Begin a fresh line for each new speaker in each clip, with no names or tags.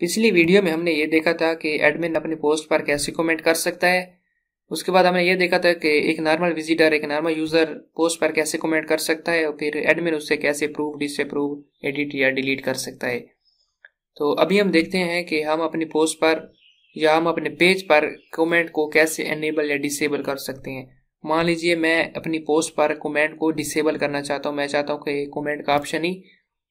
पिछली वीडियो में हमने ये देखा था कि एडमिन अपनी पोस्ट पर कैसे कमेंट कर सकता है उसके बाद हमने ये देखा था कि एक नॉर्मल विजिटर एक नॉर्मल यूज़र पोस्ट पर कैसे कमेंट कर सकता है और फिर एडमिन उससे कैसे प्रूव डिसअप्रूव एडिट या डिलीट कर सकता है तो अभी हम देखते हैं कि हम अपनी पोस्ट पर या हम अपने पेज पर कमेंट को कैसे एनेबल या डिसेबल कर सकते हैं मान लीजिए मैं अपनी पोस्ट पर कमेंट को डिसेबल करना चाहता हूँ मैं चाहता हूँ कि कमेंट का ऑप्शन ही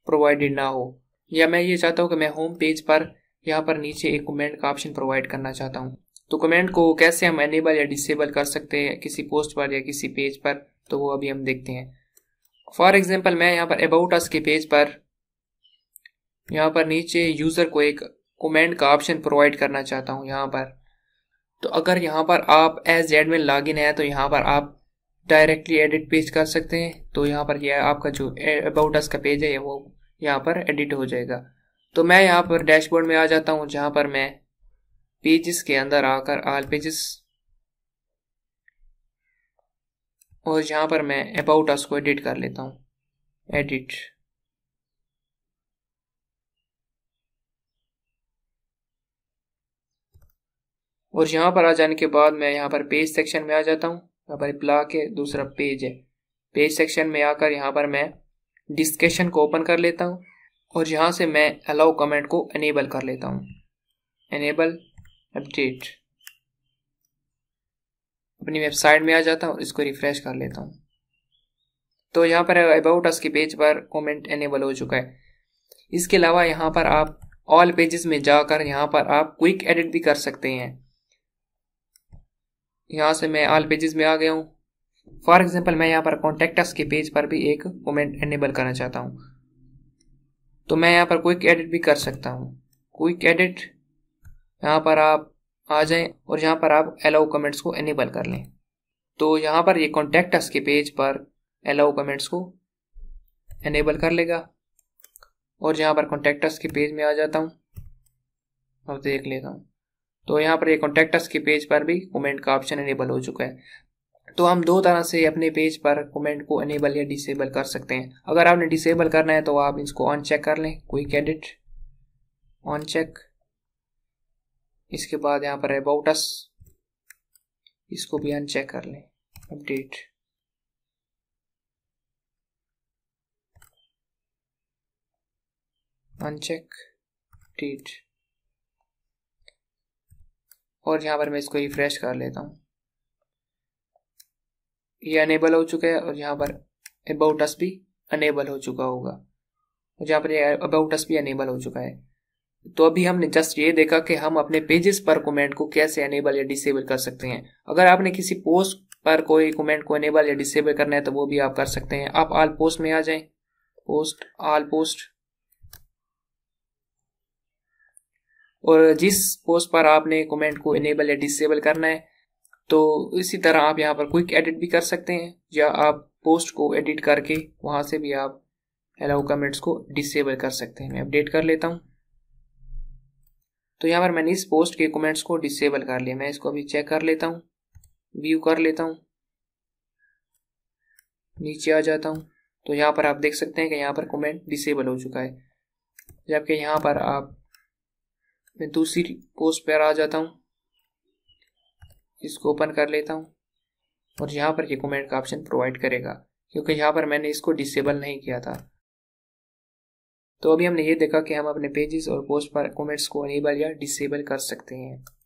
प्रोवाइडेड ना हो या मैं ये चाहता हूँ कि मैं होम पेज पर यहाँ पर नीचे एक कमेंट का ऑप्शन प्रोवाइड करना चाहता हूँ तो कमेंट को कैसे हम एनेबल या डिसेबल कर सकते हैं किसी पोस्ट पर या किसी पेज पर तो वो अभी हम देखते हैं फॉर एग्जाम्पल मैं यहाँ पर अबाउट अस के पेज पर यहाँ पर नीचे यूज़र को एक कमेंट का ऑप्शन प्रोवाइड करना चाहता हूँ यहाँ पर तो अगर यहाँ पर आप एज एडमिन इन है तो यहाँ पर आप डायरेक्टली एडिट पेज कर सकते हैं तो यहाँ पर यह आपका जो अबाउट अस का पेज है वो यहाँ पर एडिट हो जाएगा तो मैं यहाँ पर डैशबोर्ड में आ जाता हूँ जहां पर मैं पेजेस के अंदर आकर आल पेजेस और यहां पर मैं अबाउट अस को एडिट कर लेता हूँ एडिट और यहां पर आ जाने के बाद मैं यहां पर पेज सेक्शन में आ जाता हूं यहां पर प्ला है दूसरा पेज है पेज सेक्शन में आकर यहां पर मैं डिस्कशन को ओपन कर लेता हूँ और यहाँ से मैं अलाउ कमेंट को एनेबल कर लेता हूँ एनेबल अपडेट अपनी वेबसाइट में आ जाता हूँ इसको रिफ्रेश कर लेता हूँ तो यहाँ पर अबाउट अस के पेज पर कमेंट एनेबल हो चुका है इसके अलावा यहाँ पर आप ऑल पेजेस में जाकर यहाँ पर आप क्विक एडिट भी कर सकते हैं यहाँ से मैं ऑल पेजेस में आ गया हूँ फॉर एग्जाम्पल मैं यहाँ पर कॉन्टेक्ट के पेज पर भी एक कॉमेंट एनेबल करना चाहता हूँ तो मैं यहाँ पर क्विक एडिट भी कर सकता हूँ क्विक एडिट यहाँ पर आप आ जाएं और यहाँ पर आप अलाउ कमेंट्स को एनेबल कर लें तो यहाँ पर ये कॉन्टेक्ट के पेज पर अलाउ कमेंट्स को एनेबल कर लेगा और यहाँ पर कॉन्टेक्ट के पेज में आ जाता हूँ अब देख लेता हूँ तो यहाँ पर ये कॉन्टेक्ट के पेज पर भी कमेंट का ऑप्शन एनेबल हो चुका है तो हम दो तरह से अपने पेज पर कमेंट को अनेबल या डिसेबल कर सकते हैं अगर आपने डिसेबल करना है तो आप इसको ऑन चेक कर लें क्विक एडिट ऑन चेक इसके बाद यहाँ पर अबाउटस इसको भी अनचेक कर लें अपडेट अनचेक अपडेट और यहाँ पर मैं इसको रिफ्रेश कर लेता हूँ ये अनेबल हो चुका है और यहाँ पर अबाउट अस भी अनेबल हो चुका होगा और यहाँ पर ये अबाउट अस भी अनेबल हो चुका है तो अभी हमने जस्ट ये देखा कि हम अपने पेजेस पर कमेंट को कैसे अनेबल या डिसेबल कर सकते हैं अगर आपने किसी पोस्ट पर कोई कमेंट को अनेबल या डिसेबल करना है तो वो भी आप कर सकते हैं आप आल पोस्ट में आ जाएं पोस्ट आल पोस्ट और जिस पोस्ट पर आपने कमेंट को इनेबल या डिसेबल करना है तो इसी तरह आप यहाँ पर क्विक एडिट भी कर सकते हैं या आप पोस्ट को एडिट करके वहाँ से भी आप अलाउ कमेंट्स को डिसेबल कर सकते हैं मैं अपडेट कर लेता हूँ तो यहाँ पर मैंने इस पोस्ट के कमेंट्स को डिसेबल कर लिया मैं इसको अभी चेक कर लेता हूँ व्यू कर लेता हूँ नीचे आ जाता हूँ तो यहाँ पर आप देख सकते हैं कि यहाँ पर कमेंट डिसेबल हो चुका है जबकि यहाँ पर आप मैं दूसरी पोस्ट पर आ जाता हूँ इसको ओपन कर लेता हूँ और यहाँ पर रिकमेंड का ऑप्शन प्रोवाइड करेगा क्योंकि यहाँ पर मैंने इसको डिसेबल नहीं किया था तो अभी हमने ये देखा कि हम अपने पेजेस और पोस्ट पर कमेंट्स को एनेबल या डिसेबल कर सकते हैं